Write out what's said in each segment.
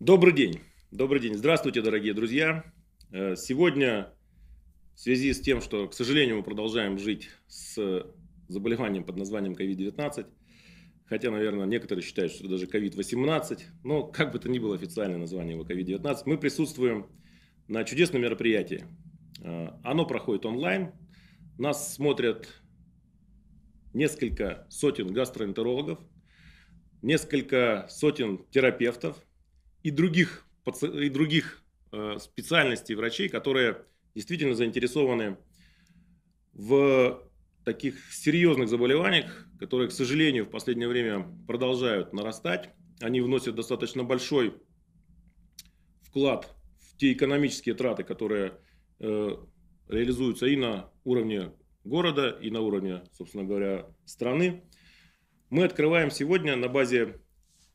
Добрый день. Добрый день. Здравствуйте, дорогие друзья. Э, сегодня в связи с тем, что, к сожалению, мы продолжаем жить с заболеванием под названием COVID-19, хотя, наверное, некоторые считают, что это даже COVID-18, но как бы то ни было официальное название его COVID-19, мы присутствуем на чудесном мероприятии. Э, оно проходит онлайн. Нас смотрят несколько сотен гастроэнтерологов, несколько сотен терапевтов – и других, и других э, специальностей врачей, которые действительно заинтересованы в таких серьезных заболеваниях, которые, к сожалению, в последнее время продолжают нарастать. Они вносят достаточно большой вклад в те экономические траты, которые э, реализуются и на уровне города, и на уровне, собственно говоря, страны. Мы открываем сегодня на базе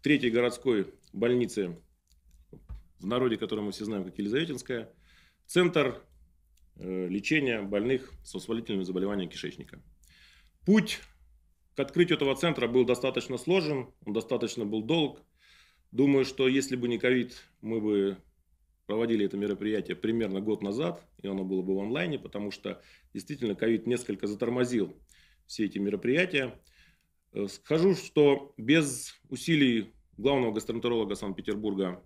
третьей городской больницы в народе которую мы все знаем как Елизаветинская, центр э, лечения больных с воспалительными заболеваниями кишечника. Путь к открытию этого центра был достаточно сложен, он достаточно был долг. Думаю, что если бы не ковид, мы бы проводили это мероприятие примерно год назад, и оно было бы в онлайне, потому что действительно ковид несколько затормозил все эти мероприятия. Э, скажу, что без усилий главного гастроэнтеролога Санкт-Петербурга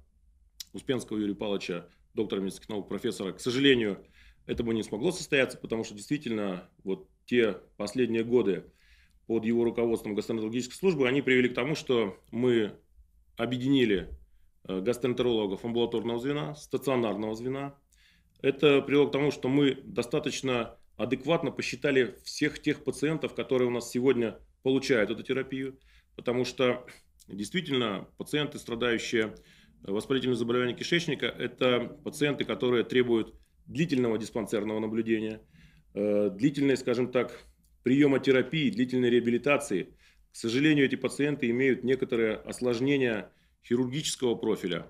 Успенского Юрия Павловича, доктора медицинских наук, профессора, к сожалению, это не смогло состояться, потому что действительно вот те последние годы под его руководством гастроэнтерологической службы, они привели к тому, что мы объединили э, гастроэнтерологов амбулаторного звена, стационарного звена. Это привело к тому, что мы достаточно адекватно посчитали всех тех пациентов, которые у нас сегодня получают эту терапию, потому что действительно пациенты, страдающие Воспалительные заболевания кишечника – это пациенты, которые требуют длительного диспансерного наблюдения, э, длительной, скажем так, приема терапии, длительной реабилитации. К сожалению, эти пациенты имеют некоторые осложнения хирургического профиля,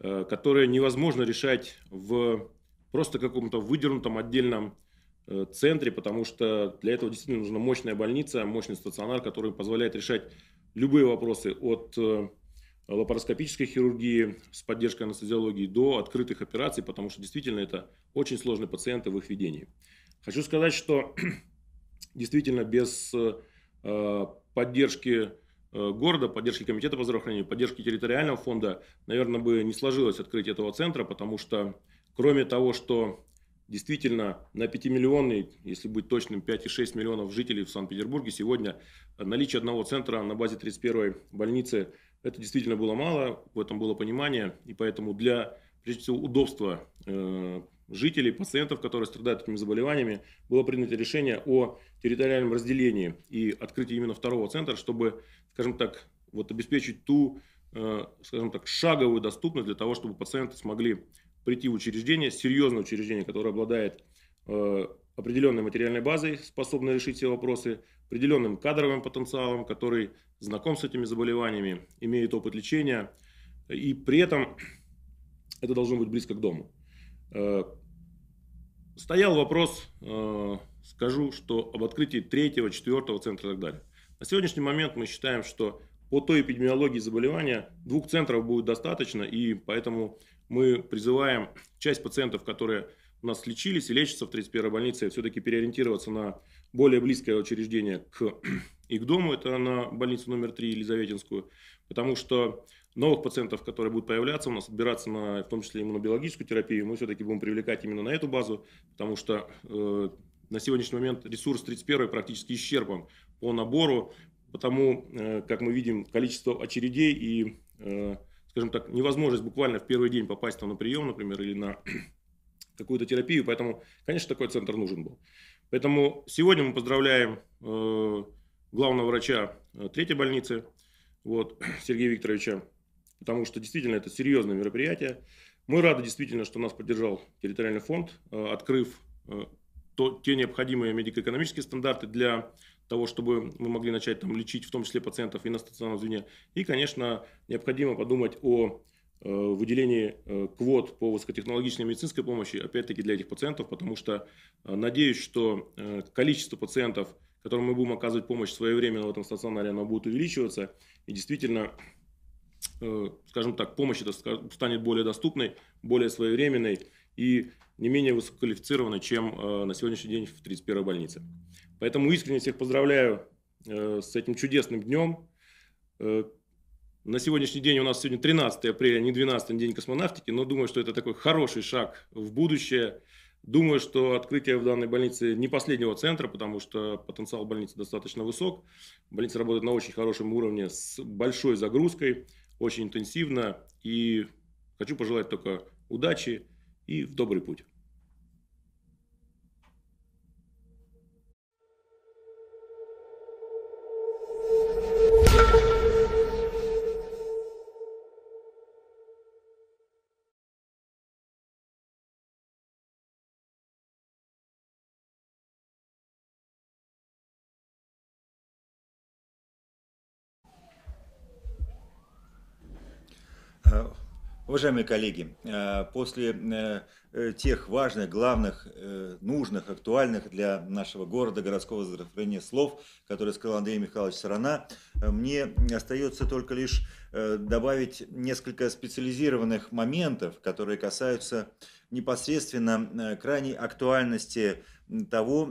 э, которые невозможно решать в просто каком-то выдернутом отдельном э, центре, потому что для этого действительно нужна мощная больница, мощный стационар, который позволяет решать любые вопросы от лапароскопической хирургии с поддержкой анестезиологии до открытых операций, потому что действительно это очень сложные пациенты в их ведении. Хочу сказать, что действительно без э, поддержки э, города, поддержки комитета по здравоохранению, поддержки территориального фонда, наверное, бы не сложилось открытие этого центра, потому что кроме того, что действительно на 5-миллионный, если быть точным, 5,6 миллионов жителей в Санкт-Петербурге сегодня э, наличие одного центра на базе 31-й больницы это действительно было мало, в этом было понимание, и поэтому для, прежде всего, удобства э, жителей, пациентов, которые страдают этими заболеваниями, было принято решение о территориальном разделении и открытии именно второго центра, чтобы, скажем так, вот обеспечить ту, э, скажем так, шаговую доступность для того, чтобы пациенты смогли прийти в учреждение, серьезное учреждение, которое обладает э, определенной материальной базой, способной решить все вопросы, определенным кадровым потенциалом, который знаком с этими заболеваниями, имеет опыт лечения, и при этом это должно быть близко к дому. Э, стоял вопрос, э, скажу, что об открытии третьего, четвертого центра и так далее. На сегодняшний момент мы считаем, что по той эпидемиологии заболевания двух центров будет достаточно, и поэтому мы призываем часть пациентов, которые у нас лечились и лечатся в 31-й больнице, все-таки переориентироваться на более близкое учреждение к их дому, это на больницу номер 3 Елизаветинскую, потому что новых пациентов, которые будут появляться у нас, отбираться на, в том числе иммунобиологическую терапию, мы все-таки будем привлекать именно на эту базу, потому что э, на сегодняшний момент ресурс 31 практически исчерпан по набору, потому, э, как мы видим, количество очередей и, э, скажем так, невозможность буквально в первый день попасть там на прием, например, или на какую-то терапию, поэтому, конечно, такой центр нужен был. Поэтому сегодня мы поздравляем э, главного врача э, третьей больницы, вот, Сергея Викторовича, потому что действительно это серьезное мероприятие. Мы рады действительно, что нас поддержал территориальный фонд, э, открыв э, то, те необходимые медико-экономические стандарты для того, чтобы мы могли начать там лечить в том числе пациентов и на стационарном звене. И, конечно, необходимо подумать о Э, выделении э, квот по высокотехнологичной медицинской помощи, опять-таки для этих пациентов, потому что э, надеюсь, что количество пациентов, которым мы будем оказывать помощь своевременно в этом стационаре, оно будет увеличиваться. И действительно, скажем так, помощь это станет более доступной, более своевременной и не менее высококвалифицированной, чем на сегодняшний день в 31-й больнице. Поэтому искренне всех поздравляю с этим чудесным днем. На сегодняшний день у нас сегодня 13 апреля, не 12 день космонавтики, но думаю, что это такой хороший шаг в будущее. Думаю, что открытие в данной больнице не последнего центра, потому что потенциал больницы достаточно высок. Больница работает на очень хорошем уровне с большой загрузкой, очень интенсивно. И хочу пожелать только удачи и в добрый путь. Уважаемые коллеги, э, после э, э, тех важных, главных, нужных, актуальных для нашего города, городского здравоохранения слов, которые сказал Андрей Михайлович Сарана, мне остается только лишь добавить несколько специализированных моментов, которые касаются непосредственно крайней актуальности того,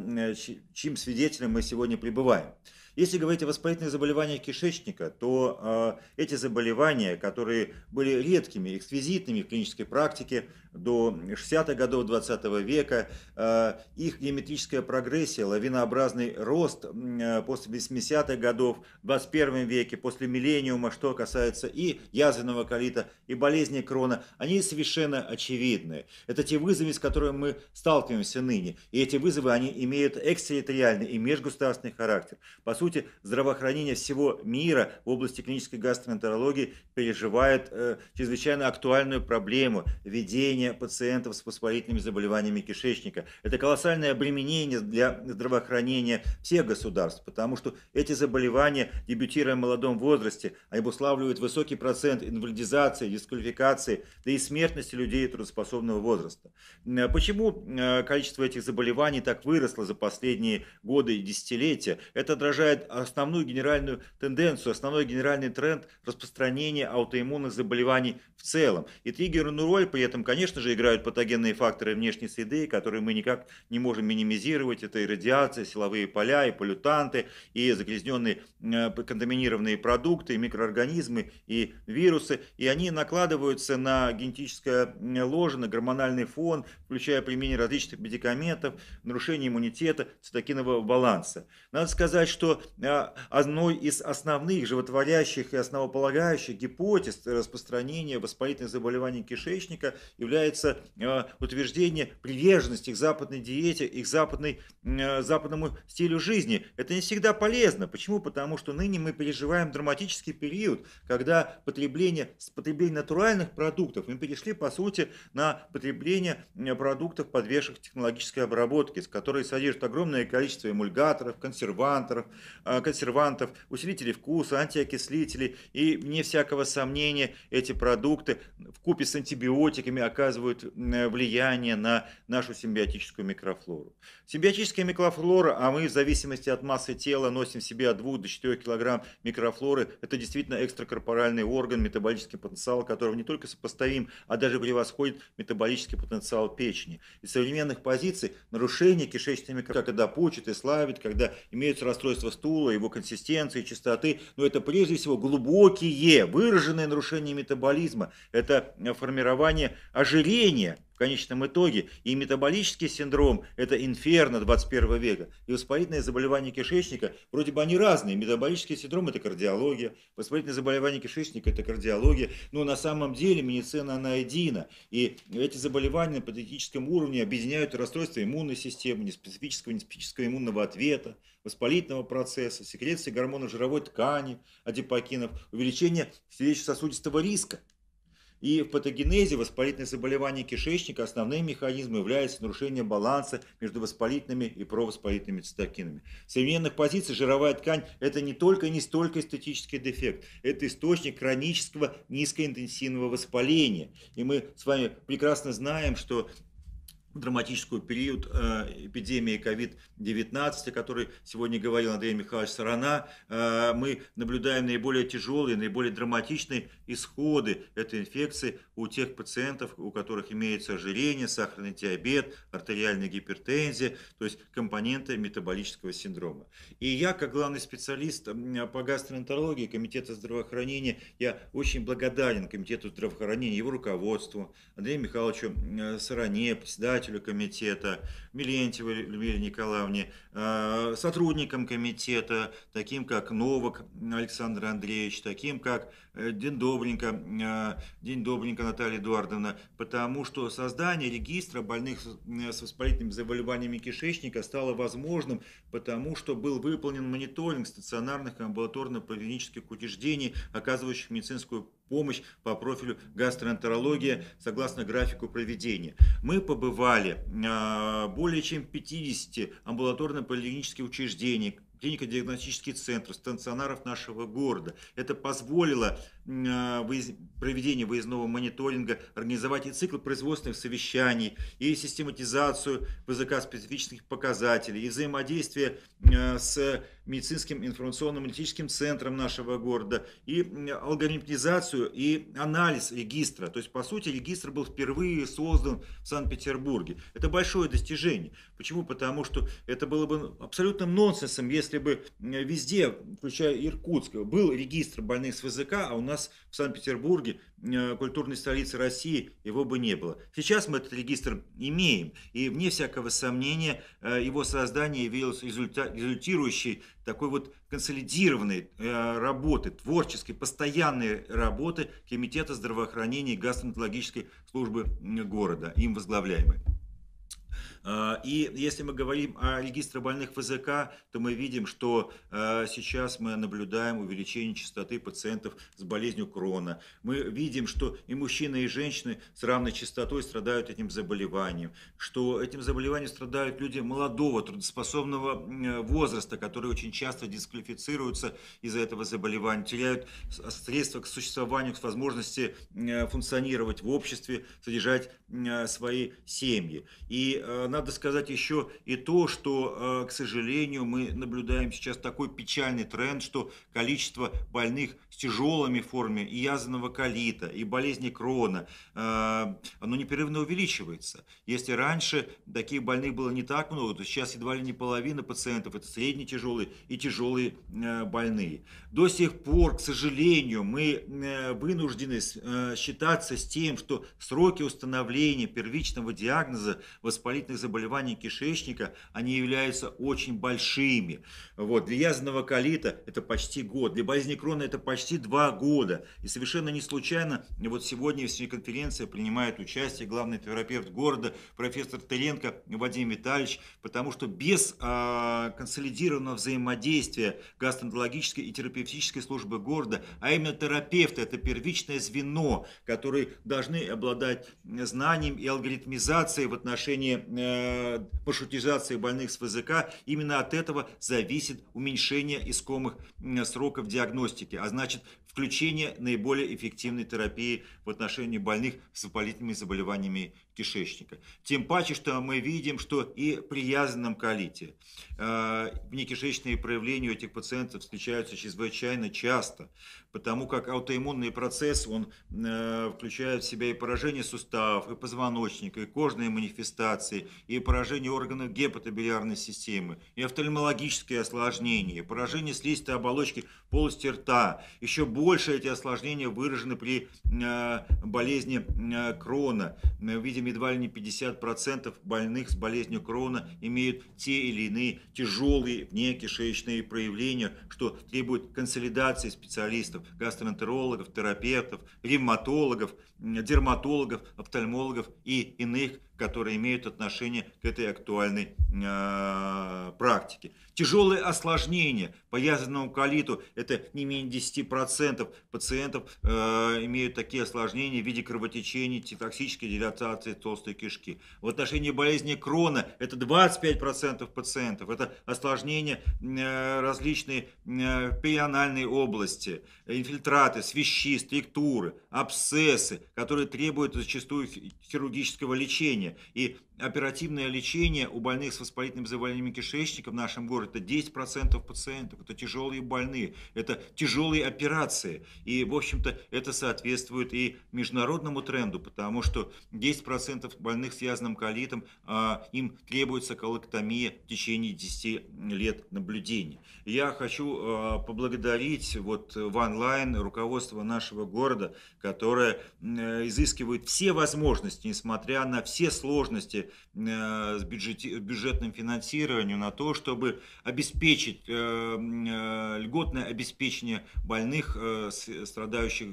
чьим свидетелем мы сегодня пребываем. Если говорить о воспалительных заболеваниях кишечника, то э, эти заболевания, которые были редкими, эксквизитными в клинической практике до 60-х годов 20 -го века, э, их геометрическая прогрессия, лавинообразный рост э, после 80-х годов в 21 веке, после миллениума, что касается и язвенного колита, и болезни крона, они совершенно очевидны. Это те вызовы, с которыми мы сталкиваемся ныне. И эти вызовы, они имеют экстерриториальный и межгосударственный характер. По сути, здравоохранение всего мира в области клинической гастроэнтерологии переживает э, чрезвычайно актуальную проблему ведения пациентов с воспалительными заболеваниями кишечника. Это колоссальное обременение для здравоохранения всех государств, потому что эти заболевания, дебютируя в молодом возрасте, обуславливают высокий процент инвалидизации, дисквалификации, да и смертности людей трудоспособного возраста. Э, почему э, количество этих заболеваний так выросло за последние годы и десятилетия? Это отражает отражает основную генеральную тенденцию, основной генеральный тренд распространения аутоиммунных заболеваний в целом. И триггерную роль при этом, конечно же, играют патогенные факторы внешней среды, которые мы никак не можем минимизировать. Это и радиация, силовые поля, и полютанты, и загрязненные э, контаминированные продукты, и микроорганизмы, и вирусы. И они накладываются на генетическое э, ложе, на гормональный фон, включая применение различных медикаментов, нарушение иммунитета, цитокинового баланса. Надо сказать, что Э, одной из основных животворящих и основополагающих гипотез распространения воспалительных заболеваний кишечника является э, утверждение приверженности к западной диете и к западной, э, западному стилю жизни. Это не всегда полезно. Почему? Потому что ныне мы переживаем драматический период, когда потребление, потребление натуральных продуктов мы перешли, по сути, на потребление продуктов, подвешенных технологической обработке, которые содержат огромное количество эмульгаторов, консервантов, Э, консервантов, усилителей вкуса, антиокислителей и, вне всякого сомнения, эти продукты в купе с антибиотиками оказывают э, влияние на нашу симбиотическую микрофлору. Симбиотическая микрофлора, а мы в зависимости от массы тела носим в себе от 2 до 4 килограмм микрофлоры, это действительно экстракорпоральный орган, метаболический потенциал которого не только сопоставим, а даже превосходит метаболический потенциал печени. Из современных позиций нарушение кишечной микрофлоры, когда почет и славит, когда имеются расстройства стула, его консистенции, чистоты, но это прежде всего глубокие, выраженные нарушения метаболизма, это формирование ожирения, конечном итоге. И метаболический синдром – это инферно 21 века. И воспалительные заболевания кишечника, вроде бы они разные. Метаболический синдром – это кардиология, воспалительные заболевания кишечника – это кардиология. Но на самом деле медицина, она едина. И эти заболевания на патологическом уровне объединяют расстройства иммунной системы, неспецифического, неспецифического иммунного ответа, воспалительного процесса, секреции гормонов жировой ткани, адипокинов, увеличение сердечно-сосудистого риска. И в патогенезе воспалительных заболеваний кишечника основным механизмом является нарушение баланса между воспалительными и провоспалительными цитокинами. С современных позиций жировая ткань – это не только не столько эстетический дефект, это источник хронического низкоинтенсивного воспаления. И мы с вами прекрасно знаем, что драматическую период э, эпидемии COVID-19, о которой сегодня говорил Андрей Михайлович Сарана, э, мы наблюдаем наиболее тяжелые, наиболее драматичные исходы этой инфекции у тех пациентов, у которых имеется ожирение, сахарный диабет, артериальная гипертензия, то есть компоненты метаболического синдрома. И я, как главный специалист по гастроэнтерологии Комитета здравоохранения, я очень благодарен Комитету здравоохранения, его руководству, Андрею Михайловичу э, Саране, председателю председателю комитета, Милентьевой Людмиле Николаевне, э, сотрудникам комитета, таким как Новок Александр Андреевич, таким как Дендобленко, э, Дендобленко э, Наталья Эдуардовна, потому что создание регистра больных с воспалительными заболеваниями кишечника стало возможным, потому что был выполнен мониторинг стационарных и амбулаторно-поликлинических учреждений, оказывающих медицинскую помощь по профилю гастроэнтерология согласно графику проведения. Мы побывали а, более чем в 50 амбулаторно-поликлинических учреждений, клинико-диагностический центр, стационаров нашего города. Это позволило а, проведение выездного мониторинга, организовать и цикл производственных совещаний, и систематизацию ВЗК специфических показателей, и взаимодействие а, с медицинским информационно-аналитическим центром нашего города, и алгоритмизацию, и анализ регистра. То есть, по сути, регистр был впервые создан в Санкт-Петербурге. Это большое достижение. Почему? Потому что это было бы абсолютным нонсенсом, если бы везде, включая Иркутск, был регистр больных с ВЗК, а у нас в Санкт-Петербурге Э, культурной столицы России, его бы не было. Сейчас мы этот регистр имеем, и вне всякого сомнения э, его создание явилось результирующей такой вот консолидированной э, работы, творческой, постоянной работы Комитета здравоохранения и гастроэнтерологической службы города, им возглавляемой. А, и если мы говорим о регистре больных ВЗК, то мы видим, что а, сейчас мы наблюдаем увеличение частоты пациентов с болезнью Крона. Мы видим, что и мужчины, и женщины с равной частотой страдают этим заболеванием, что этим заболеванием страдают люди молодого, трудоспособного возраста, которые очень часто дисквалифицируются из-за этого заболевания, теряют а, средства к существованию, к возможности э, функционировать в обществе, содержать э, свои семьи. И э, надо сказать еще и то, что, э, к сожалению, мы наблюдаем сейчас такой печальный тренд, что количество больных тяжелыми формами и язвенного колита, и болезни Крона, э, оно непрерывно увеличивается. Если раньше таких больных было не так много, то сейчас едва ли не половина пациентов это средне тяжелые и тяжелые э, больные. До сих пор, к сожалению, мы э, вынуждены считаться с тем, что сроки установления первичного диагноза воспалительных заболеваний кишечника, они являются очень большими. Вот. Для язвенного колита это почти год, для болезни Крона это почти почти два года. И совершенно не случайно вот сегодня в конференции принимает участие главный терапевт города, профессор Теленко Вадим Витальевич, потому что без э, консолидированного взаимодействия гастроэнтерологической и терапевтической службы города, а именно терапевты, это первичное звено, которые должны обладать знанием и алгоритмизацией в отношении э, маршрутизации больных с ВЗК, именно от этого зависит уменьшение искомых сроков диагностики. А значит, значит включение наиболее эффективной терапии в отношении больных с воспалительными заболеваниями кишечника. Тем паче, что мы видим, что и при язвенном колите э, внекишечные проявления у этих пациентов встречаются чрезвычайно часто, потому как аутоиммунный процесс, он э, включает в себя и поражение суставов, и позвоночника, и кожные манифестации, и поражение органов гепатобилиарной системы, и офтальмологические осложнения, и поражение слизистой оболочки полости рта. Еще больше эти осложнения выражены при э, болезни э, Крона в виде этим едва ли не 50% больных с болезнью Крона имеют те или иные тяжелые внекишечные проявления, что требует консолидации специалистов, гастроэнтерологов, терапевтов, ревматологов, дерматологов, офтальмологов и иных которые имеют отношение к этой актуальной э, практике. Тяжелые осложнения по язвенному колиту, это не менее 10% пациентов э, имеют такие осложнения в виде кровотечения, токсической дилатации толстой кишки. В отношении болезни крона это 25% пациентов, это осложнения э, различные э, перианальной области, инфильтраты, свищи, структуры, абсцессы, которые требуют зачастую хирургического лечения E оперативное лечение у больных с воспалительными заболеваниями кишечника в нашем городе это 10% пациентов, это тяжелые больные, это тяжелые операции. И, в общем-то, это соответствует и международному тренду, потому что 10% больных с язвенным колитом, а, им требуется колоктомия в течение 10 лет наблюдения. Я хочу а, поблагодарить вот в онлайн руководство нашего города, которое а, изыскивает все возможности, несмотря на все сложности, Э, с бюджети, бюджетным финансированием на то, чтобы обеспечить э, э, льготное обеспечение больных, страдающих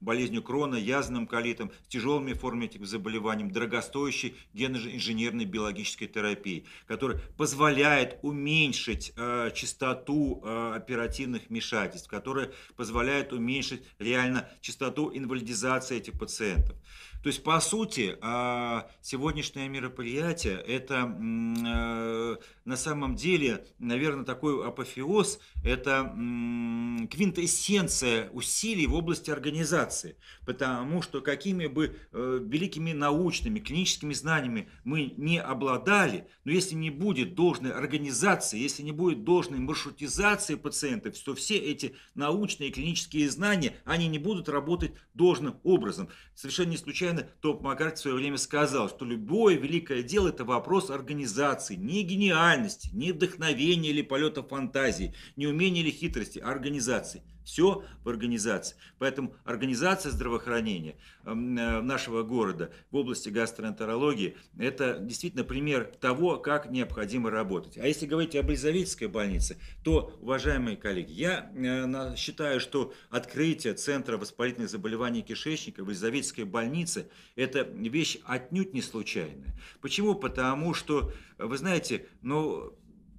болезнью крона, язвенным колитом, тяжелыми формами этих заболеваний, дорогостоящей генно-инженерной биологической терапии, которая позволяет уменьшить частоту оперативных вмешательств, которая позволяет уменьшить реально частоту инвалидизации этих пациентов. То есть, по сути, а, сегодняшнее мероприятие – это э, на самом деле, наверное, такой апофеоз, это квинтэссенция усилий в области организации. Потому что какими бы э, великими научными, клиническими знаниями мы не обладали, но если не будет должной организации, если не будет должной маршрутизации пациентов, то все эти научные и клинические знания, они не будут работать должным образом. Совершенно не случайно случайно, то Маккарти в свое время сказал, что любое великое дело – это вопрос организации, не гениальности, не вдохновения или полета фантазии, не умения или хитрости, а организации – все в организации. Поэтому организация здравоохранения эм, э, нашего города в области гастроэнтерологии – это действительно пример того, как необходимо работать. А если говорить об Елизаветской больнице, то, уважаемые коллеги, я э, считаю, что открытие Центра воспалительных заболеваний кишечника в Елизаветской больнице – это вещь отнюдь не случайная. Почему? Потому что, вы знаете, ну,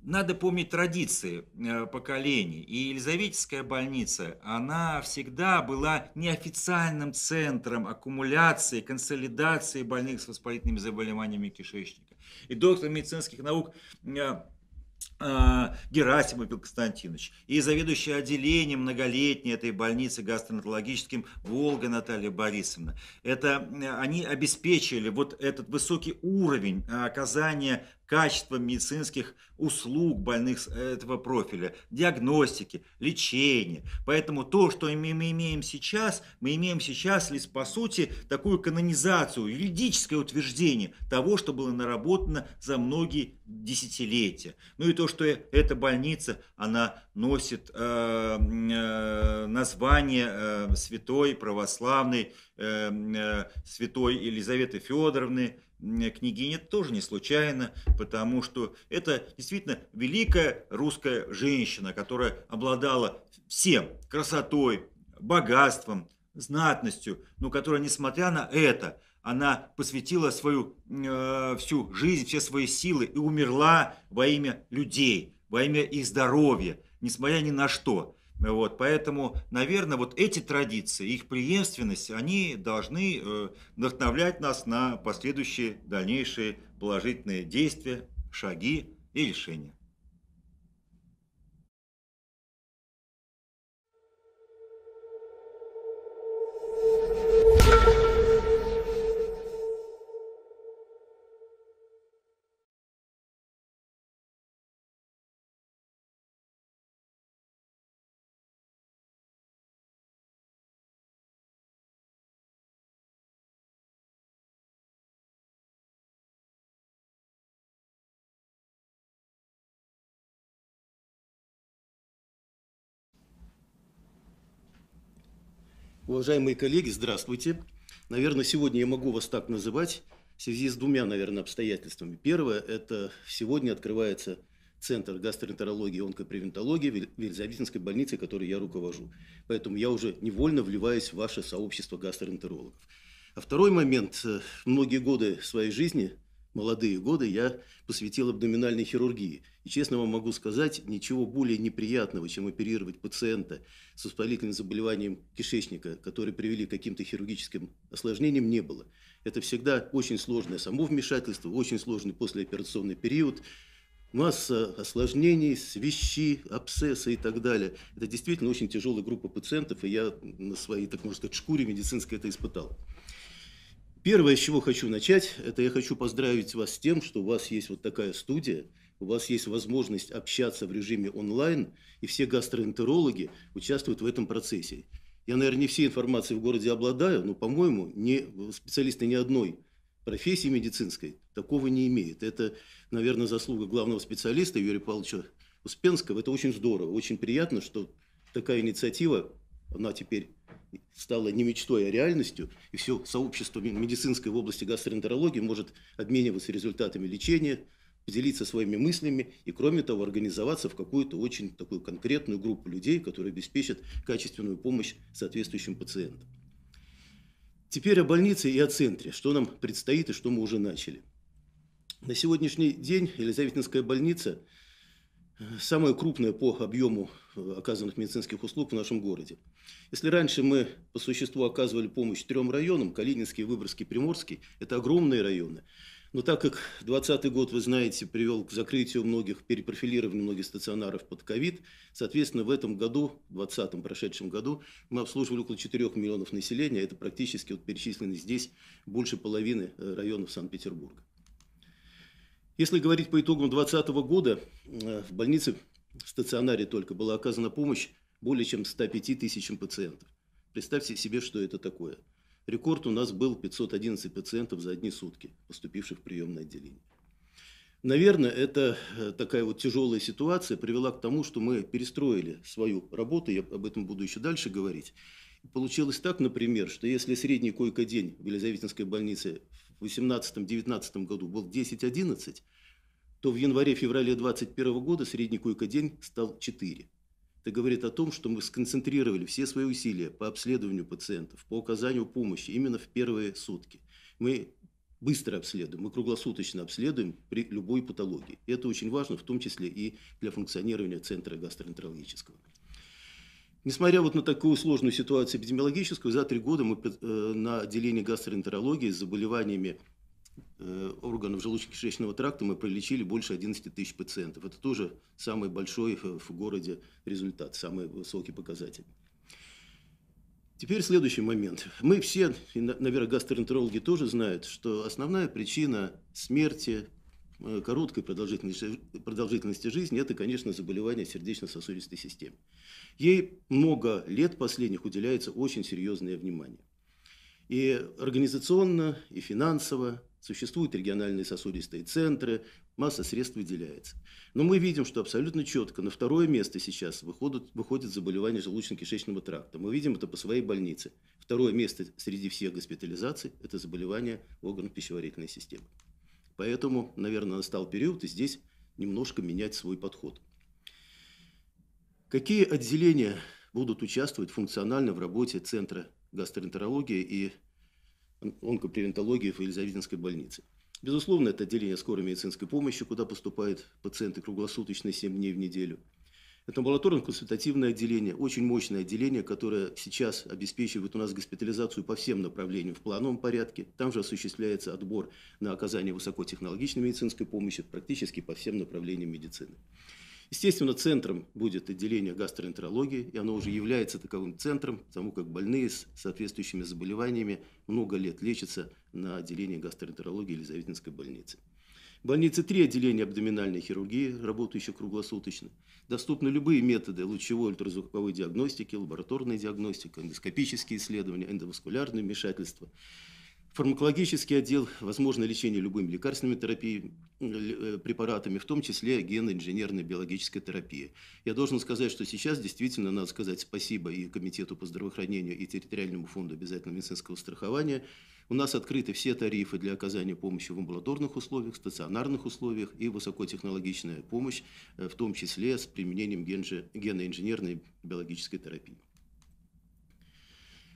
надо помнить традиции э, поколений. И Елизаветинская больница, она всегда была неофициальным центром аккумуляции, консолидации больных с воспалительными заболеваниями кишечника. И доктор медицинских наук э, а, Герасимов Константинович, и заведующая отделением многолетней этой больницы гастроэнтерологическим Волга Наталья Борисовна. Это э, они обеспечили вот этот высокий уровень э, оказания качества медицинских услуг больных э, этого профиля, диагностики, лечения. Поэтому то, что мы имеем сейчас, мы имеем сейчас лишь по сути такую канонизацию, юридическое утверждение того, что было наработано за многие десятилетия. Ну и то, то, что эта больница, она носит э, э название э, святой православной, э, э святой Елизаветы Федоровны, э, княгини, это тоже не случайно, потому что это действительно великая русская женщина, которая обладала всем – красотой, богатством, знатностью, но которая, несмотря на это, она посвятила свою э, всю жизнь, все свои силы и умерла во имя людей, во имя их здоровья, несмотря ни на что. Вот, поэтому, наверное, вот эти традиции, их преемственность, они должны э, вдохновлять нас на последующие дальнейшие положительные действия, шаги и решения. Thank you. Уважаемые коллеги, здравствуйте. Наверное, сегодня я могу вас так называть в связи с двумя, наверное, обстоятельствами. Первое – это сегодня открывается Центр гастроэнтерологии и онкопревентологии в Елизаветинской больнице, которой я руковожу. Поэтому я уже невольно вливаюсь в ваше сообщество гастроэнтерологов. А второй момент. Многие годы своей жизни молодые годы я посвятил абдоминальной хирургии. И честно вам могу сказать, ничего более неприятного, чем оперировать пациента с воспалительным заболеванием кишечника, который привели к каким-то хирургическим осложнениям, не было. Это всегда очень сложное само вмешательство, очень сложный послеоперационный период, масса осложнений, свищи, абсцессы и так далее. Это действительно очень тяжелая группа пациентов, и я на своей, так можно сказать, шкуре медицинской это испытал. Первое, с чего хочу начать, это я хочу поздравить вас с тем, что у вас есть вот такая студия, у вас есть возможность общаться в режиме онлайн, и все гастроэнтерологи участвуют в этом процессе. Я, наверное, не все информации в городе обладаю, но, по-моему, не, специалисты ни одной профессии медицинской такого не имеют. Это, наверное, заслуга главного специалиста Юрия Павловича Успенского. Это очень здорово, очень приятно, что такая инициатива она теперь стала не мечтой, а реальностью, и все сообщество медицинской в области гастроэнтерологии может обмениваться результатами лечения, поделиться своими мыслями и, кроме того, организоваться в какую-то очень такую конкретную группу людей, которые обеспечат качественную помощь соответствующим пациентам. Теперь о больнице и о центре, что нам предстоит и что мы уже начали. На сегодняшний день Елизаветинская больница самая крупная по объему э, оказанных медицинских услуг в нашем городе. Если раньше мы по существу оказывали помощь трем районам, Калининский, Выборгский, Приморский, это огромные районы, но так как 2020 год, вы знаете, привел к закрытию многих, перепрофилированию многих стационаров под ковид, соответственно, в этом году, 2020, прошедшем году, мы обслуживали около 4 миллионов населения, а это практически вот перечислены здесь больше половины э, районов Санкт-Петербурга. Если говорить по итогам 2020 года, э, в больнице в стационаре только была оказана помощь более чем 105 тысячам пациентов. Представьте себе, что это такое. Рекорд у нас был 511 пациентов за одни сутки, поступивших в приемное отделение. Наверное, это э, такая вот тяжелая ситуация привела к тому, что мы перестроили свою работу, я об этом буду еще дальше говорить. Получилось так, например, что если средний койко-день в Елизаветинской больнице в 18-19 году был 10-11, то в январе-феврале 21 года средний койко-день стал 4. Это говорит о том, что мы сконцентрировали все свои усилия по обследованию пациентов, по оказанию помощи именно в первые сутки. Мы быстро обследуем, мы круглосуточно обследуем при любой патологии. Это очень важно, в том числе и для функционирования центра гастроэнтерологического. Несмотря вот на такую сложную ситуацию эпидемиологическую, за три года мы э, на отделении гастроэнтерологии с заболеваниями э, органов желудочно-кишечного тракта мы пролечили больше 11 тысяч пациентов. Это тоже самый большой э, в городе результат, самый высокий показатель. Теперь следующий момент. Мы все, и, наверное, гастроэнтерологи тоже знают, что основная причина смерти Э, короткой продолжительности, продолжительности жизни, это, конечно, заболевание сердечно-сосудистой системы. Ей много лет последних уделяется очень серьезное внимание. И организационно, и финансово существуют региональные сосудистые центры, масса средств выделяется. Но мы видим, что абсолютно четко на второе место сейчас выходят, выходят заболевания желудочно-кишечного тракта. Мы видим это по своей больнице. Второе место среди всех госпитализаций – это заболевание органов пищеварительной системы. Поэтому, наверное, настал период и здесь немножко менять свой подход. Какие отделения будут участвовать функционально в работе Центра гастроэнтерологии и онкопревентологии в Елизаветинской больнице? Безусловно, это отделение скорой медицинской помощи, куда поступают пациенты круглосуточно 7 дней в неделю – это амбулаторно-консультативное отделение, очень мощное отделение, которое сейчас обеспечивает у нас госпитализацию по всем направлениям в плановом порядке. Там же осуществляется отбор на оказание высокотехнологичной медицинской помощи практически по всем направлениям медицины. Естественно, центром будет отделение гастроэнтерологии, и оно уже является таковым центром, потому как больные с соответствующими заболеваниями много лет лечатся на отделении гастроэнтерологии Елизаветинской больницы. В больнице три отделения абдоминальной хирургии, работающие круглосуточно. Доступны любые методы лучевой ультразвуковой диагностики, лабораторной диагностики, эндоскопические исследования, эндоваскулярные вмешательства. Фармакологический отдел, возможно лечение любыми лекарственными терапиями, э, э, препаратами, в том числе генно инженерной, биологической терапии. Я должен сказать, что сейчас действительно надо сказать спасибо и Комитету по здравоохранению, и Территориальному фонду обязательного медицинского страхования – у нас открыты все тарифы для оказания помощи в амбулаторных условиях, стационарных условиях и высокотехнологичная помощь, э, в том числе с применением геноинженерной биологической терапии.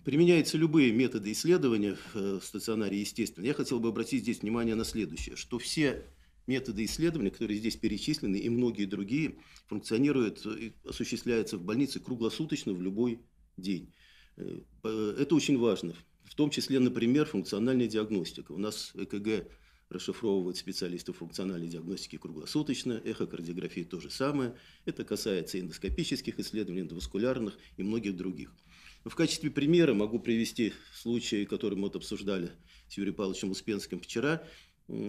Применяются любые методы исследования э, в стационаре, естественно. Я хотел бы обратить здесь внимание на следующее, что все методы исследования, которые здесь перечислены, и многие другие, функционируют, э, осуществляются в больнице круглосуточно в любой день. Это очень важно. В том числе, например, функциональная диагностика. У нас ЭКГ расшифровывают специалисты функциональной диагностики круглосуточно, эхокардиографии то же самое. Это касается эндоскопических исследований, эндоваскулярных и многих других. В качестве примера могу привести случай, который мы вот обсуждали с Юрием Павловичем Успенским вчера,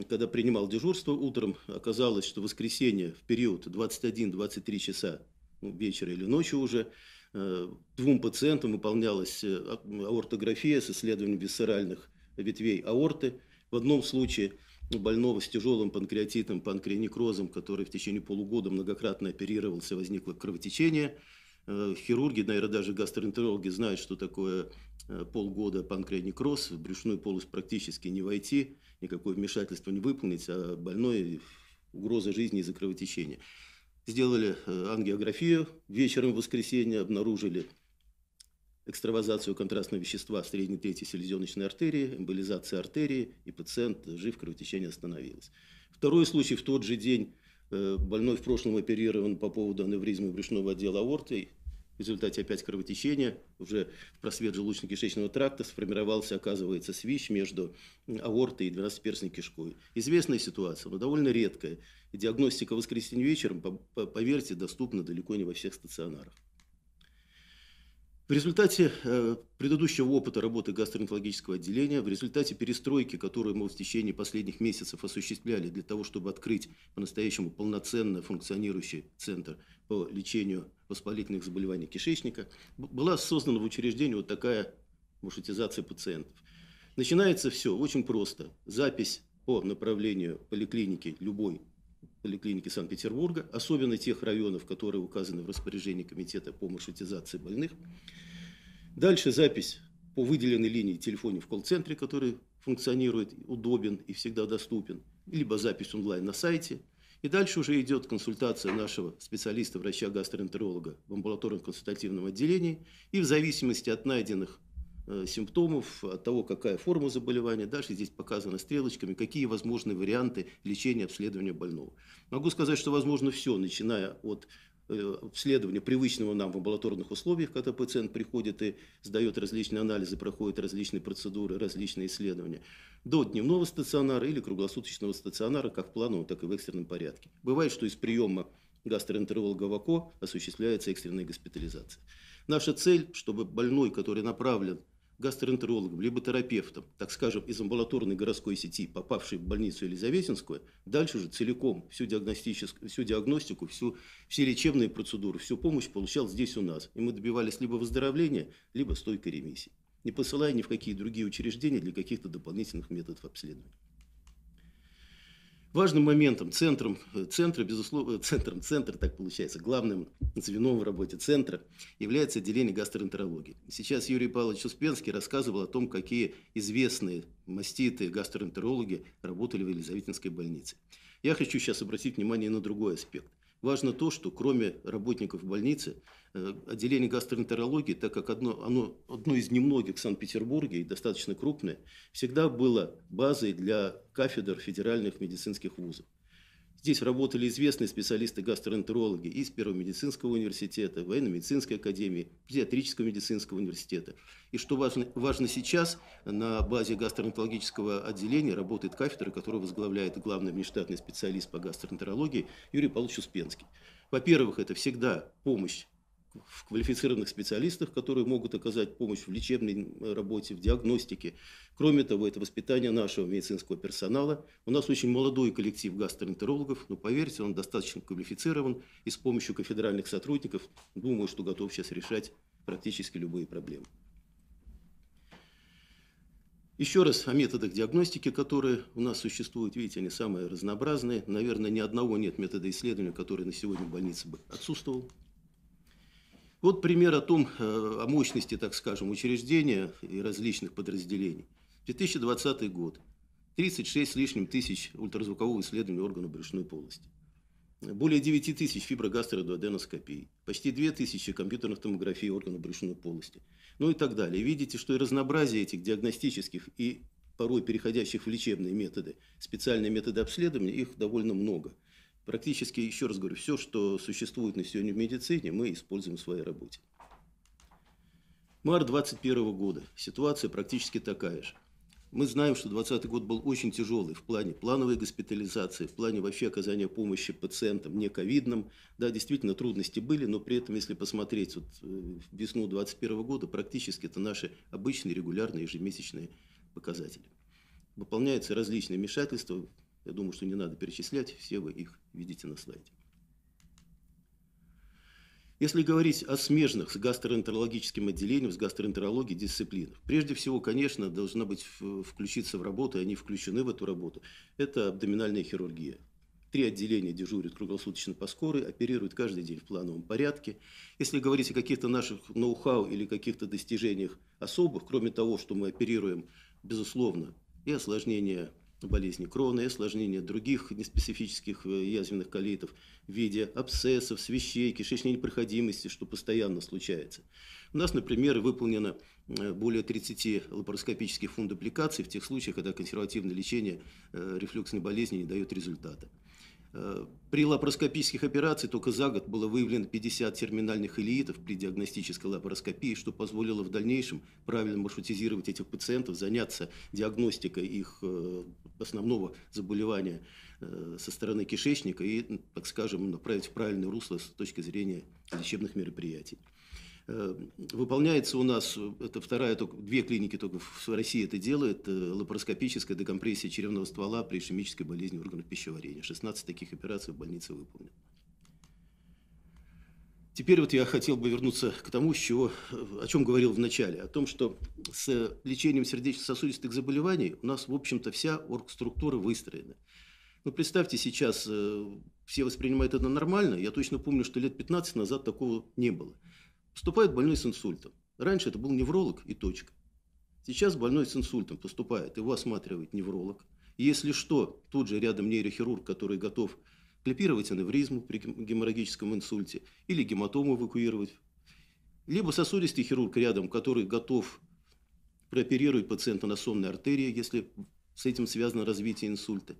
когда принимал дежурство утром, оказалось, что в воскресенье в период 21-23 часа ну, вечера или ночи уже, Э, двум пациентам выполнялась э, аортография с исследованием висцеральных ветвей аорты. В одном случае больного с тяжелым панкреатитом, панкреонекрозом, который в течение полугода многократно оперировался, возникло кровотечение. Э, хирурги, наверное, даже гастроэнтерологи знают, что такое полгода панкреонекроз. В брюшную полость практически не войти, никакое вмешательство не выполнить, а больной угроза жизни из-за кровотечения сделали э, ангиографию, вечером в воскресенье обнаружили экстравазацию контрастного вещества в средней трети селезеночной артерии, эмболизация артерии, и пациент э, жив, кровотечение остановилось. Второй случай в тот же день э, Больной в прошлом оперирован по поводу аневризмы брюшного отдела аорты. В результате опять кровотечения, уже в просвет желудочно-кишечного тракта сформировался, оказывается, свищ между аортой и двенадцатиперстной кишкой. Известная ситуация, но довольно редкая. диагностика в воскресенье вечером, поверьте, доступна далеко не во всех стационарах. В результате э, предыдущего опыта работы гастроэнтерологического отделения, в результате перестройки, которую мы в течение последних месяцев осуществляли для того, чтобы открыть по-настоящему полноценно функционирующий центр по лечению воспалительных заболеваний кишечника, была создана в учреждении вот такая маршрутизация пациентов. Начинается все очень просто. Запись по направлению поликлиники любой поликлиники Санкт-Петербурга, особенно тех районов, которые указаны в распоряжении комитета по маршрутизации больных. Дальше запись по выделенной линии телефоне в колл-центре, который функционирует, удобен и всегда доступен, либо запись онлайн на сайте, и дальше уже идет консультация нашего специалиста, врача-гастроэнтеролога в амбулаторном консультативном отделении. И в зависимости от найденных э, симптомов, от того, какая форма заболевания, дальше здесь показано стрелочками, какие возможны варианты лечения, обследования больного. Могу сказать, что возможно все, начиная от Э, обследования привычного нам в амбулаторных условиях, когда пациент приходит и сдает различные анализы, проходит различные процедуры, различные исследования, до дневного стационара или круглосуточного стационара, как в плановом, так и в экстренном порядке. Бывает, что из приема гастроэнтеролога ВАКО осуществляется экстренная госпитализация. Наша цель, чтобы больной, который направлен Гастроэнтерологом либо терапевтом, так скажем, из амбулаторной городской сети, попавший в больницу Елизаветинскую, дальше же целиком всю, диагностическую, всю диагностику, всю, все лечебные процедуры, всю помощь получал здесь у нас. И мы добивались либо выздоровления, либо стойкой ремиссии, не посылая ни в какие другие учреждения для каких-то дополнительных методов обследования. Важным моментом, центром центра, безусловно, центром центра, так получается, главным звеном в работе центра является отделение гастроэнтерологии. Сейчас Юрий Павлович Успенский рассказывал о том, какие известные маститые гастроэнтерологи работали в Елизаветинской больнице. Я хочу сейчас обратить внимание на другой аспект. Важно то, что кроме работников больницы, э, отделение гастроэнтерологии, так как одно, оно одно из немногих в Санкт-Петербурге и достаточно крупное, всегда было базой для кафедр федеральных медицинских вузов. Здесь работали известные специалисты-гастроэнтерологи из Первого медицинского университета, военно-медицинской академии, педиатрического медицинского университета. И что важно, важно сейчас, на базе гастроэнтерологического отделения работает кафедра, которую возглавляет главный внештатный специалист по гастроэнтерологии Юрий Павлович Успенский. Во-первых, это всегда помощь в квалифицированных специалистах, которые могут оказать помощь в лечебной э, работе, в диагностике. Кроме того, это воспитание нашего медицинского персонала. У нас очень молодой коллектив гастроэнтерологов, но поверьте, он достаточно квалифицирован и с помощью кафедральных сотрудников, думаю, что готов сейчас решать практически любые проблемы. Еще раз о методах диагностики, которые у нас существуют. Видите, они самые разнообразные. Наверное, ни одного нет метода исследования, который на сегодня в больнице бы отсутствовал. Вот пример о том, э, о мощности, так скажем, учреждения и различных подразделений. 2020 год. 36 с лишним тысяч ультразвукового исследования органа брюшной полости. Более 9 тысяч фиброгастродуоденоскопий, почти 2 тысячи компьютерных томографий органа брюшной полости, ну и так далее. Видите, что и разнообразие этих диагностических и порой переходящих в лечебные методы, специальные методы обследования, их довольно много – Практически, еще раз говорю, все, что существует на сегодня в медицине, мы используем в своей работе. Март 2021 года. Ситуация практически такая же. Мы знаем, что 2020 год был очень тяжелый в плане плановой госпитализации, в плане вообще оказания помощи пациентам не ковидным. Да, действительно, трудности были, но при этом, если посмотреть вот, э, весну 2021 года, практически это наши обычные регулярные ежемесячные показатели. Выполняются различные вмешательства, я думаю, что не надо перечислять, все вы их видите на слайде. Если говорить о смежных с гастроэнтерологическим отделением, с гастроэнтерологией дисциплинах, прежде всего, конечно, должна быть включиться в работу, и они включены в эту работу, это абдоминальная хирургия. Три отделения дежурят круглосуточно по скорой, оперируют каждый день в плановом порядке. Если говорить о каких-то наших ноу-хау или каких-то достижениях особых, кроме того, что мы оперируем, безусловно, и осложнения болезни Крона и осложнения других неспецифических э, язвенных колитов в виде абсцессов, свищей, кишечной непроходимости, что постоянно случается. У нас, например, выполнено э, более 30 лапароскопических фундубликаций в тех случаях, когда консервативное лечение э, рефлюксной болезни не дает результата. Э, при лапароскопических операциях только за год было выявлено 50 терминальных элиитов при диагностической лапароскопии, что позволило в дальнейшем правильно маршрутизировать этих пациентов, заняться диагностикой их э, основного заболевания э, со стороны кишечника и, так скажем, направить в правильное русло с точки зрения лечебных мероприятий. Э, выполняется у нас, э, это вторая, только, две клиники только в России это делают, э, лапароскопическая декомпрессия черевного ствола при ишемической болезни органов пищеварения. 16 таких операций в больнице выполнено. Теперь вот я хотел бы вернуться к тому, с чего, о чем говорил в начале, о том, что с лечением сердечно-сосудистых заболеваний у нас, в общем-то, вся оргструктура выстроена. Ну, представьте, сейчас все воспринимают это нормально. Я точно помню, что лет 15 назад такого не было. Поступает больной с инсультом. Раньше это был невролог и точка. Сейчас больной с инсультом поступает, его осматривает невролог. Если что, тут же рядом нейрохирург, который готов клепировать аневризму при геморрагическом инсульте или гематому эвакуировать. Либо сосудистый хирург рядом, который готов прооперировать пациента на сонной артерии, если с этим связано развитие инсульта.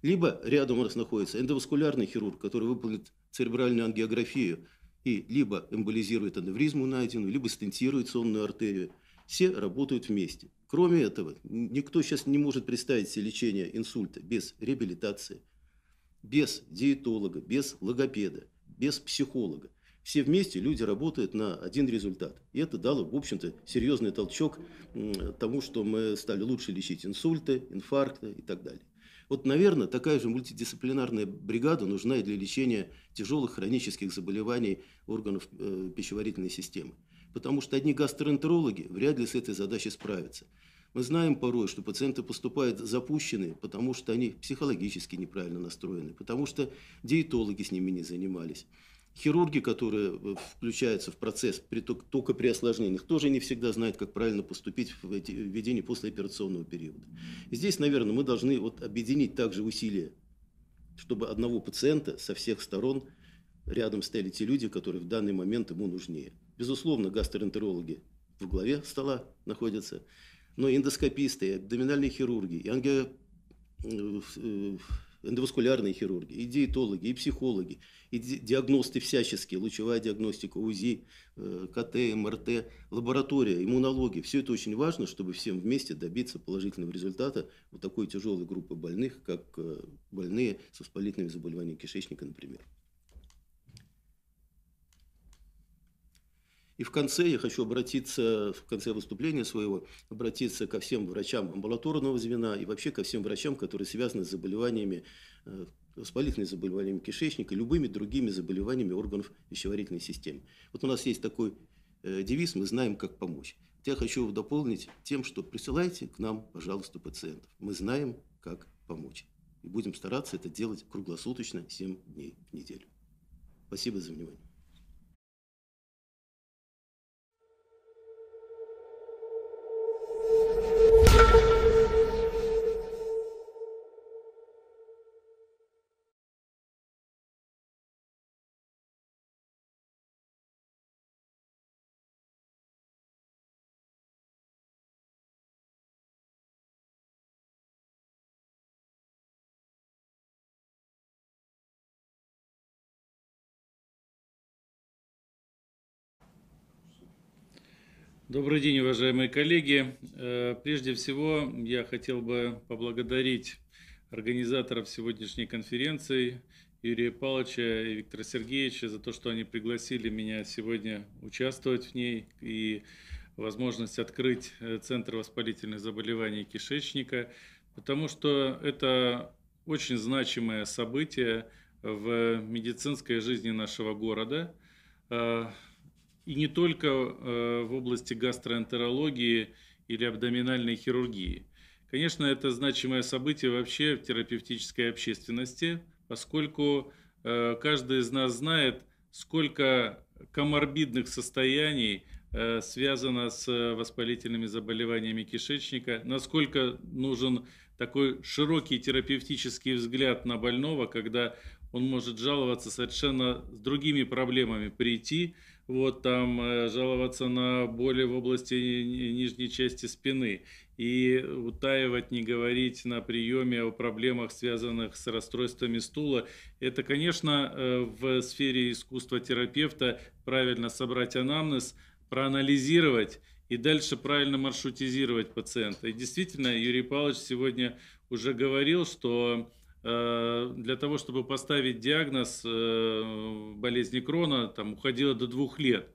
Либо рядом у нас находится эндоваскулярный хирург, который выполнит церебральную ангиографию – и либо эмболизирует аневризму найденную, либо стентирует сонную артерию. Все работают вместе. Кроме этого, никто сейчас не может представить себе лечение инсульта без реабилитации, без диетолога, без логопеда, без психолога. Все вместе люди работают на один результат. И это дало, в общем-то, серьезный толчок тому, что мы стали лучше лечить инсульты, инфаркты и так далее. Вот, наверное, такая же мультидисциплинарная бригада нужна и для лечения тяжелых хронических заболеваний органов э, пищеварительной системы. Потому что одни гастроэнтерологи вряд ли с этой задачей справятся. Мы знаем порой, что пациенты поступают запущенные, потому что они психологически неправильно настроены, потому что диетологи с ними не занимались. Хирурги, которые э, включаются в процесс при, только при осложнениях, тоже не всегда знают, как правильно поступить в введении послеоперационного периода. здесь, наверное, мы должны вот объединить также усилия, чтобы одного пациента со всех сторон рядом стояли те люди, которые в данный момент ему нужнее. Безусловно, гастроэнтерологи в главе стола находятся, но и эндоскописты, и абдоминальные хирурги, и ангио э, эндоваскулярные хирурги, и диетологи, и психологи, и диагносты всяческие, лучевая диагностика, УЗИ, э, КТ, МРТ, лаборатория, иммунология. Все это очень важно, чтобы всем вместе добиться положительного результата вот такой тяжелой группы больных, как э, больные с воспалительными заболеваниями кишечника, например. И в конце я хочу обратиться, в конце выступления своего, обратиться ко всем врачам амбулаторного звена и вообще ко всем врачам, которые связаны с заболеваниями, э, воспалительными заболеваниями кишечника, любыми другими заболеваниями органов пищеварительной системы. Вот у нас есть такой э, девиз «Мы знаем, как помочь». Я хочу дополнить тем, что присылайте к нам, пожалуйста, пациентов. Мы знаем, как помочь. И будем стараться это делать круглосуточно 7 дней в неделю. Спасибо за внимание. Добрый день, уважаемые коллеги. Э, прежде всего, я хотел бы поблагодарить организаторов сегодняшней конференции, Юрия Павловича и Виктора Сергеевича, за то, что они пригласили меня сегодня участвовать в ней и возможность открыть э, Центр воспалительных заболеваний кишечника, потому что это очень значимое событие в медицинской жизни нашего города э, – и не только э, в области гастроэнтерологии или абдоминальной хирургии. Конечно, это значимое событие вообще в терапевтической общественности, поскольку э, каждый из нас знает, сколько коморбидных состояний э, связано с воспалительными заболеваниями кишечника, насколько нужен такой широкий терапевтический взгляд на больного, когда он может жаловаться совершенно с другими проблемами прийти, вот там э, жаловаться на боли в области нижней части спины и утаивать, не говорить на приеме о проблемах, связанных с расстройствами стула. Это, конечно, э, в сфере искусства терапевта правильно собрать анамнез, проанализировать и дальше правильно маршрутизировать пациента. И действительно, Юрий Павлович сегодня уже говорил, что Э, для того, чтобы поставить диагноз э, болезни Крона, там уходило до двух лет.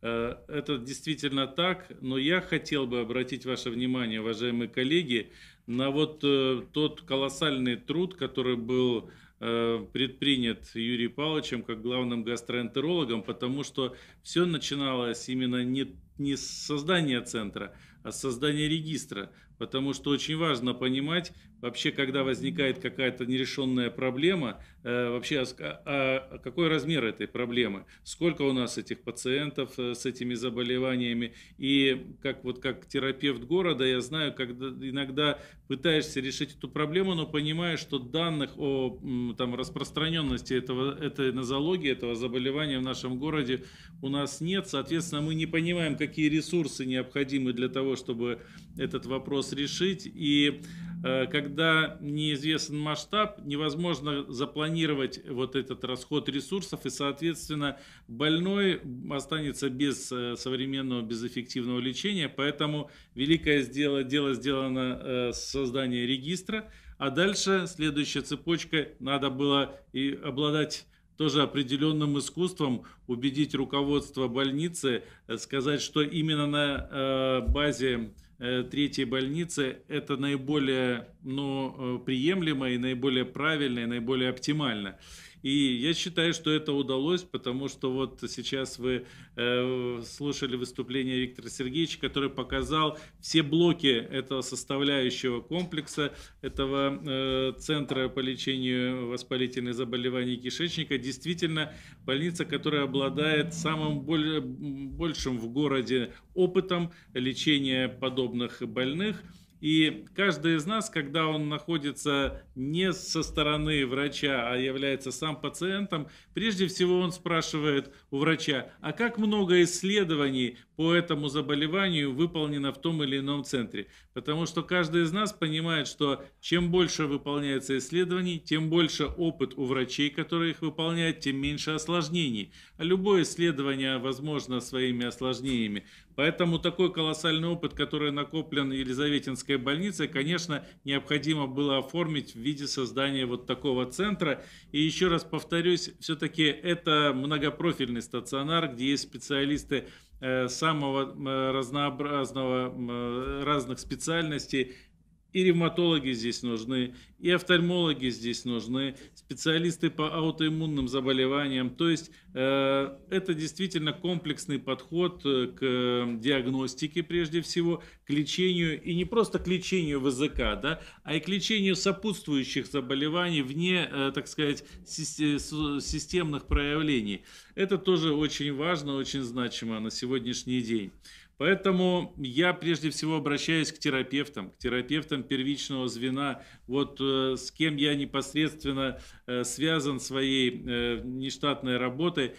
Э, это действительно так, но я хотел бы обратить ваше внимание, уважаемые коллеги, на вот тот колоссальный труд, который был предпринят Юрием Павловичем как главным гастроэнтерологом, потому что все начиналось именно не, не с создания центра, а с создания регистра, потому что очень важно понимать, вообще, когда возникает какая-то нерешенная проблема, э, вообще а, а, а какой размер этой проблемы, сколько у нас этих пациентов э, с этими заболеваниями. И как, вот, как терапевт города я знаю, когда иногда пытаешься решить эту проблему, но понимаешь, что данных о там, распространенности этого, этой нозологии, этого заболевания в нашем городе у нас нет. Соответственно, мы не понимаем, какие ресурсы необходимы для того, чтобы этот вопрос решить. И Э, когда неизвестен масштаб, невозможно запланировать вот этот расход ресурсов, и, соответственно, больной останется без э, современного, без эффективного лечения. Поэтому великое дело, дело сделано э, с создания регистра, а дальше следующая цепочка, надо было и обладать тоже определенным искусством убедить руководство больницы, сказать, что именно на базе Э, третьей больницы это наиболее ну, э, приемлемо и наиболее правильно и наиболее оптимально. И я считаю, что это удалось, потому что вот сейчас вы э, слушали выступление Виктора Сергеевича, который показал все блоки этого составляющего комплекса, этого э, центра по лечению воспалительных заболеваний кишечника. Действительно, больница, которая обладает самым боль, большим в городе опытом лечения подобных больных – и каждый из нас, когда он находится не со стороны врача, а является сам пациентом, прежде всего он спрашивает у врача, а как много исследований по этому заболеванию выполнено в том или ином центре? Потому что каждый из нас понимает, что чем больше выполняется исследований, тем больше опыт у врачей, которые их выполняют, тем меньше осложнений. А любое исследование возможно своими осложнениями. Поэтому такой колоссальный опыт, который накоплен Елизаветинской больницей, конечно, необходимо было оформить в виде создания вот такого центра. И еще раз повторюсь, все-таки это многопрофильный стационар, где есть специалисты э, самого э, разнообразного, э, разных специальностей, и ревматологи здесь нужны, и офтальмологи здесь нужны, специалисты по аутоиммунным заболеваниям. То есть э, это действительно комплексный подход э, к эм, диагностике прежде всего, к лечению, и не просто к лечению ВЗК, да, а и к лечению сопутствующих заболеваний вне, э, так сказать, э, системных проявлений. Это тоже очень важно, очень значимо на сегодняшний день. Поэтому я прежде всего обращаюсь к терапевтам, к терапевтам первичного звена, вот э, с кем я непосредственно э, связан своей э, нештатной работой.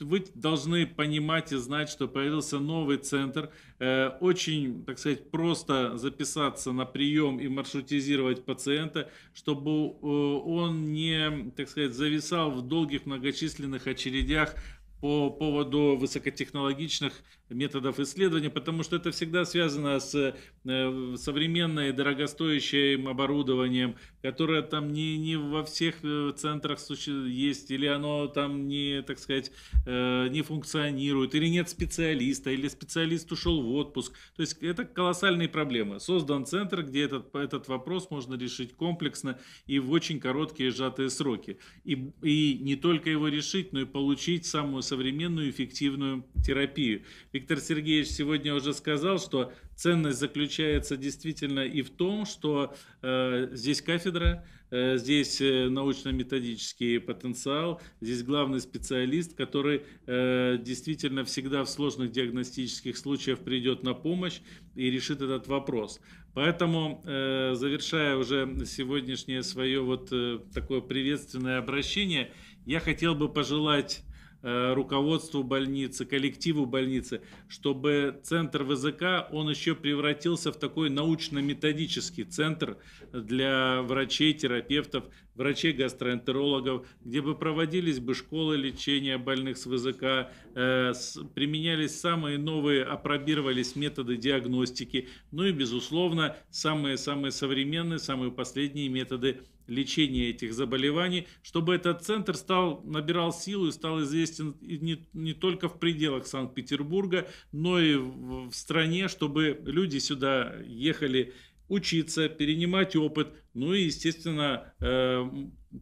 Вы должны понимать и знать, что появился новый центр. Очень, так сказать, просто записаться на прием и маршрутизировать пациента, чтобы он не, так сказать, зависал в долгих многочисленных очередях по поводу высокотехнологичных методов исследования, потому что это всегда связано с э, современной дорогостоящим оборудованием, которое там не, не во всех э, центрах есть, или оно там не, так сказать, э, не функционирует, или нет специалиста, или специалист ушел в отпуск. То есть это колоссальные проблемы. Создан центр, где этот, этот вопрос можно решить комплексно и в очень короткие сжатые сроки. И, и не только его решить, но и получить самую современную эффективную терапию. Виктор Сергеевич сегодня уже сказал, что ценность заключается действительно и в том, что э, здесь кафедра, э, здесь э, научно-методический потенциал, здесь главный специалист, который э, действительно всегда в сложных диагностических случаях придет на помощь и решит этот вопрос. Поэтому, э, завершая уже сегодняшнее свое вот э, такое приветственное обращение, я хотел бы пожелать Э, руководству больницы, коллективу больницы, чтобы центр ВЗК, он еще превратился в такой научно-методический центр для врачей, терапевтов, врачей-гастроэнтерологов, где бы проводились бы школы лечения больных с ВЗК, э, применялись самые новые, опробировались методы диагностики, ну и, безусловно, самые-самые современные, самые последние методы лечения этих заболеваний, чтобы этот центр стал, набирал силу и стал известен не, не только в пределах Санкт-Петербурга, но и в, в стране, чтобы люди сюда ехали учиться, перенимать опыт, ну и, естественно, э,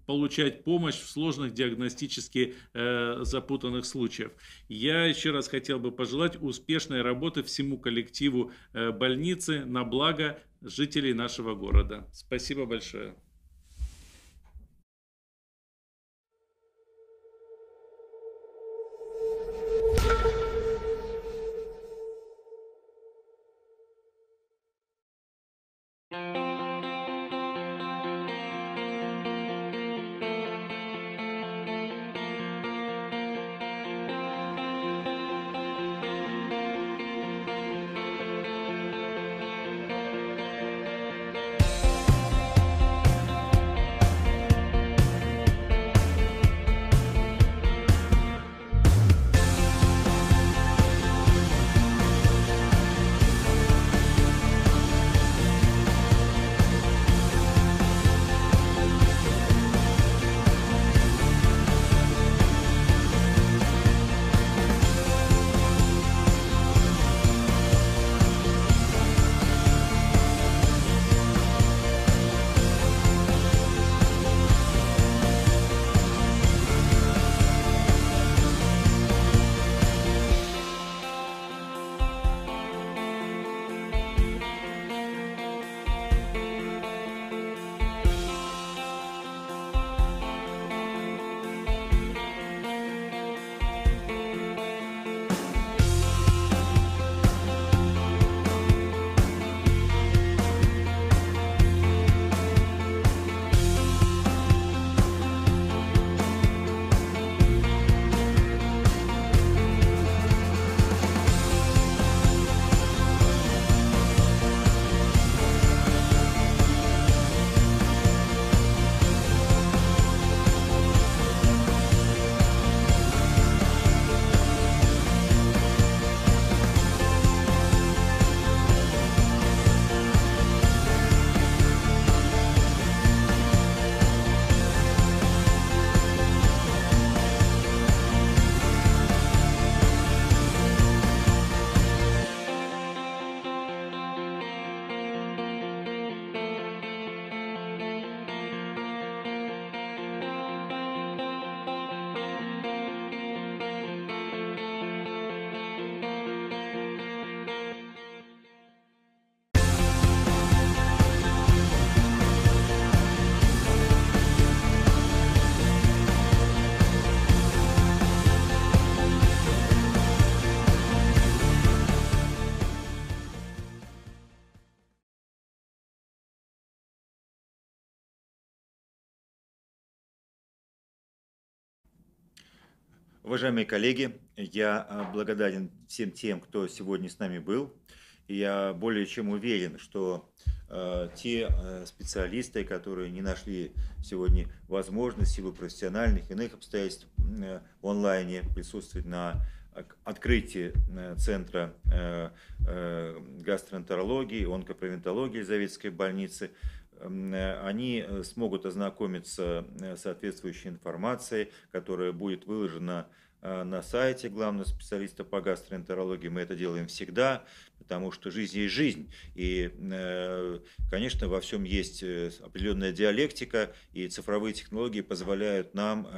получать помощь в сложных диагностически э, запутанных случаях. Я еще раз хотел бы пожелать успешной работы всему коллективу э, больницы на благо жителей нашего города. Спасибо большое. Уважаемые коллеги, я а, благодарен всем тем, кто сегодня с нами был. я более чем уверен, что э, те э, специалисты, которые не нашли сегодня возможность в силу профессиональных иных обстоятельств э, в онлайне присутствовать на открытии э, Центра э, э, гастроэнтерологии, онкопровентологии Елизаветской больницы – Эм, э, они э, смогут ознакомиться э, с соответствующей информацией, которая будет выложена на сайте главного специалиста по гастроэнтерологии. Мы это делаем всегда, потому что жизнь есть жизнь. И, конечно, во всем есть определенная диалектика, и цифровые технологии позволяют нам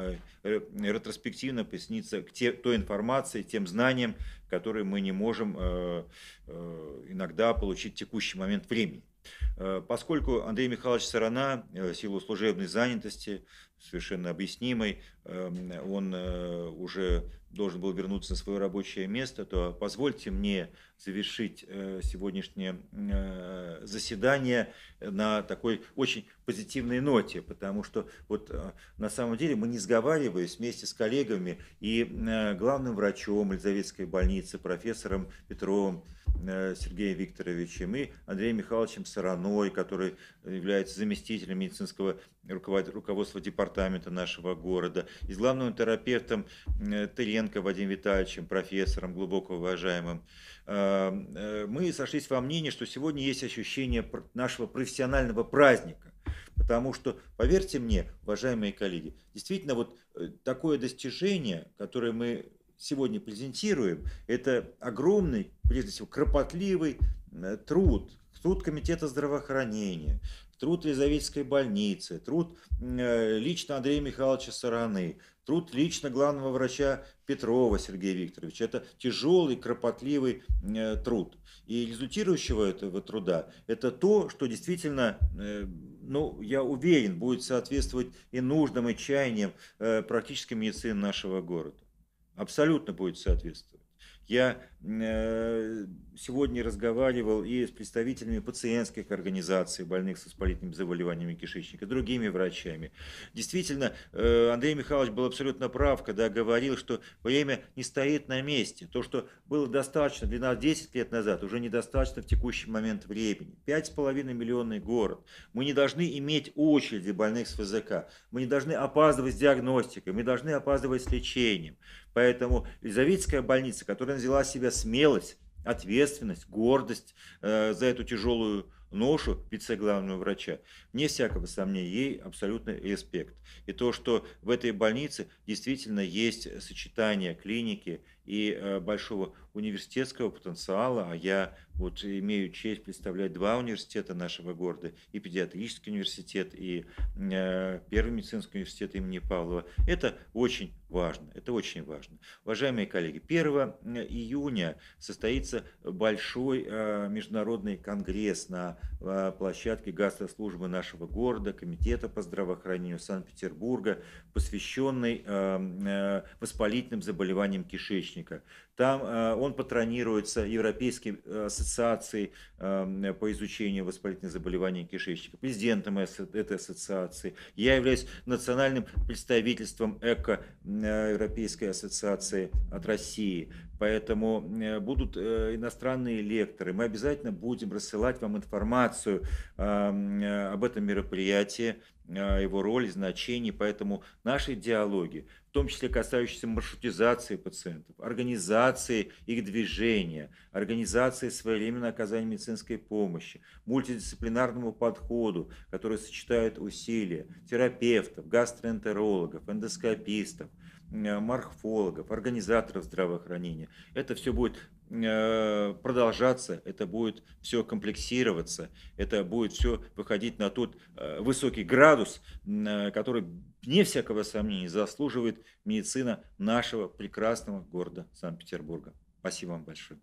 ретроспективно присниться к той информации, тем знаниям, которые мы не можем иногда получить в текущий момент времени. Э, поскольку Андрей Михайлович Сарана э, силу служебной занятости, совершенно объяснимой, эм, он э, уже должен был вернуться на свое рабочее место, то позвольте мне завершить сегодняшнее заседание на такой очень позитивной ноте, потому что вот на самом деле мы не сговариваясь вместе с коллегами и главным врачом Елизаветской больницы, профессором Петровым, Э, Сергеем Викторовичем и Андреем Михайловичем Сараной, который является заместителем медицинского руководства департамента нашего города, и с главным терапевтом э, Тыренко Вадим Витальевичем, профессором, глубоко уважаемым. Э, мы сошлись во мнении, что сегодня есть ощущение нашего профессионального праздника. Потому что, поверьте мне, уважаемые коллеги, действительно вот такое достижение, которое мы сегодня презентируем, это огромный, прежде всего, кропотливый э, труд, труд Комитета здравоохранения, труд Елизаветской больницы, труд э, лично Андрея Михайловича Сараны, труд лично главного врача Петрова Сергея Викторовича. Это тяжелый, кропотливый э, труд. И результирующего этого труда это то, что действительно, ну, я уверен, будет соответствовать и нуждам, и чаяниям практической медицины нашего города абсолютно будет соответствовать. Я э, сегодня разговаривал и с представителями пациентских организаций больных с воспалительными заболеваниями кишечника, другими врачами. Действительно, э, Андрей Михайлович был абсолютно прав, когда говорил, что время не стоит на месте. То, что было достаточно 12-10 лет назад, уже недостаточно в текущий момент времени. 5,5 миллионный город. Мы не должны иметь очереди больных с ВЗК. Мы не должны опаздывать с диагностикой, мы должны опаздывать с лечением. Поэтому Елизаветская больница, которая взяла себя смелость, ответственность, гордость э, за эту тяжелую ношу в главного врача, вне всякого сомнения, ей абсолютный респект. И то, что в этой больнице действительно есть сочетание клиники и э, большого университетского потенциала, а я вот имею честь представлять два университета нашего города, и педиатрический университет, и э, первый медицинский университет имени Павлова. Это очень важно, это очень важно. Уважаемые коллеги, 1 э, июня состоится большой международный конгресс на площадке гасtroслужбы нашего города, Комитета по здравоохранению Санкт-Петербурга, посвященный эм, воспалительным заболеваниям кишечника источника. Там э, он патронируется Европейской э, ассоциацией эм, по изучению воспалительных заболеваний кишечника, президентом этой ассоциации. Я являюсь национальным представительством ЭКО э, Европейской ассоциации от России. Поэтому будут иностранные лекторы. Мы обязательно будем рассылать вам информацию эм, об этом мероприятии, его роли, значении. Поэтому наши диалоги в том числе касающиеся маршрутизации пациентов, организации их движения, организации своевременного оказания медицинской помощи, мультидисциплинарному подходу, который сочетает усилия терапевтов, гастроэнтерологов, эндоскопистов, э, морфологов, организаторов здравоохранения. Это все будет Э, продолжаться, это будет все комплексироваться, это будет все выходить на тот э, высокий градус, э, который, вне всякого сомнения, заслуживает медицина нашего прекрасного города Санкт-Петербурга. Спасибо вам большое.